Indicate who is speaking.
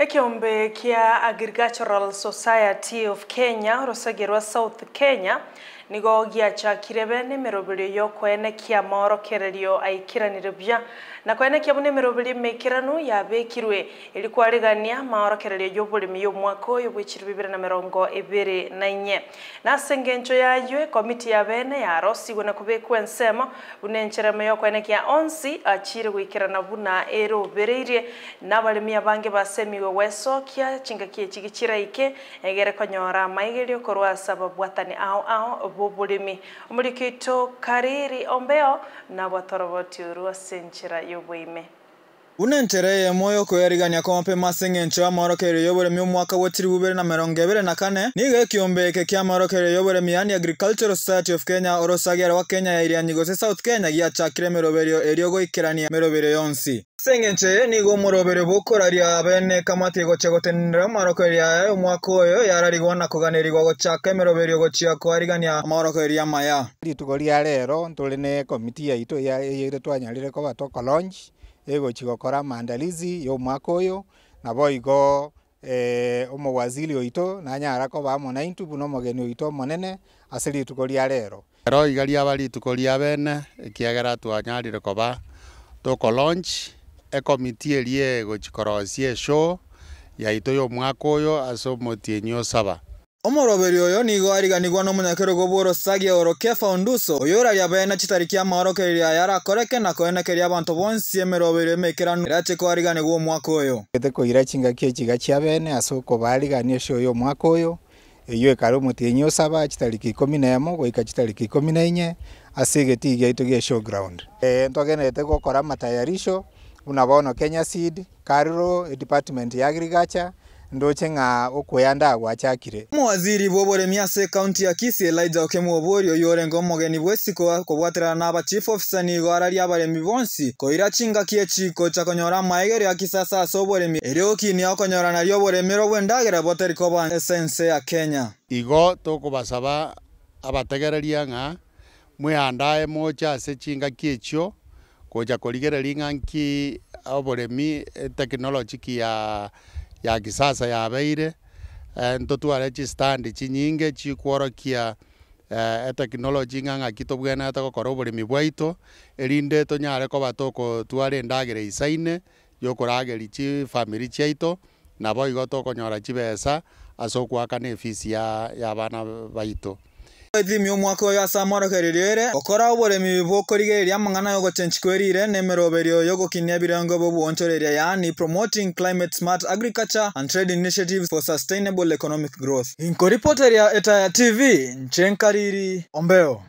Speaker 1: ekiombe kia agricultural society of kenya rusage rwa south kenya nigo giachakire bene mirobirio yo kwenekia morokererio aikiranire bya na kia kwenekia kirwe mirobiri mekiranu yabekirwe ilikwarigania maorokererio y'oburimi y'omwaka oyo bwechiri bibiri na mirongo ibiri na inye na ase engencho yayo ekomiti ya bene yarosiwe na kubekwa ensemo buna encheremo kia onsi achire gwikirana buna eroberirie n'abaremi abange basemiwe wecokia kie chigikira ike egere konyora maigerio korwa sababu atani ao ao bubulimi omurikito kariri ombeo na bwatoroboti urwa senchira yobuime
Speaker 2: unenchereye moyo kwerigania ko mapema sing'encho amorokere yoboremi omwaka bwetiri bubere na meronge bere na kane niga ekiombeke kia amorokere mi yani agricultural society of kenya orosagi wa kenya ya se south kenya giachakire emeroberio eri ogoikerania emeroberio yonsi seng'enche nigo omorobere bokoraria bene kamati egocha gotenenera amaorokereria yaye omwaka oyo yararigwa na koganeriwa gochaka emeroberio gochia kwarigania ya maya
Speaker 3: ritugo ria rero nturi ne komiti yaito yaire twanyarire koba tokolaunch igocigokora maandalizi ya omwaka oyo nabo igo e, omowazili oito nanyara koba naintu buno omogeni oito omonene ase rituko ria rero
Speaker 4: ero iga riaba rituko ria bene ekiagera twanyarire koba toko launch ekomiti eria egochikorosia eshow yaito ya omwaka oyo ase omotienyi osaba Omorobere oyo nigo
Speaker 2: ariganigwa n'omonyakero gwoboro Sagia e Orokefa Onduso oyo oraria abaye na chitariki ya maorokereria yarakoreke na koenekeria abanto bonsi emeroberio emekeranu erache koariganigwa omwaka oyo ete koira
Speaker 3: chingaki echiga chiabene ase okobarigania ase oyo omwaka oyo eyo ekare omotienyi osaba chitariki ikomi na emo goika chitariki ikomi na inye ase egeti giaito gia e showground e ntogenete gokora matayarisho buna bono kenya seed kariro department ya agriculture ndoche ng'a okweyanda gwachakire
Speaker 2: mwaziri bwa oboremiase county ya kisi elijah okemu oborio yorenga omogeni bwesiko kobwaterana na aba chief officer nigo ria abaremi bonsi koira chingaki echiko cha konyora amaegero ya kisasa ase oboremi okinia okonyora nario oboremero bwendagera botari koba esense ya kenya
Speaker 4: igo tokobasaba abategereria ng'a mweandae mocha ase chingaki echio gocha korigereria ng'a nki oboremi etekinologi ya ya kisasa yabeire eh, nto tware chistandi chinyinge chikworokia etekinology eh, e ng'ang'aki tobwenerete gokora oboremi bwaito erinde tonyare koba togotwara endagera eisaine yokorageri chifamiri chiaito nabo igo tokonyora chibesa ase okoakana efisi ya, ya abana baito
Speaker 2: ethimio mwaka oyo ase amorokerereire okora oboremi bokorigereria yo ogochenchikwerire na emeroberi oyo gokinia ebirengo bobwonchoreria yaani promoting climate smart agriculture and trade initiatives for sustainable economic growth inkoripoteria etaya tv nchenkariri ombeo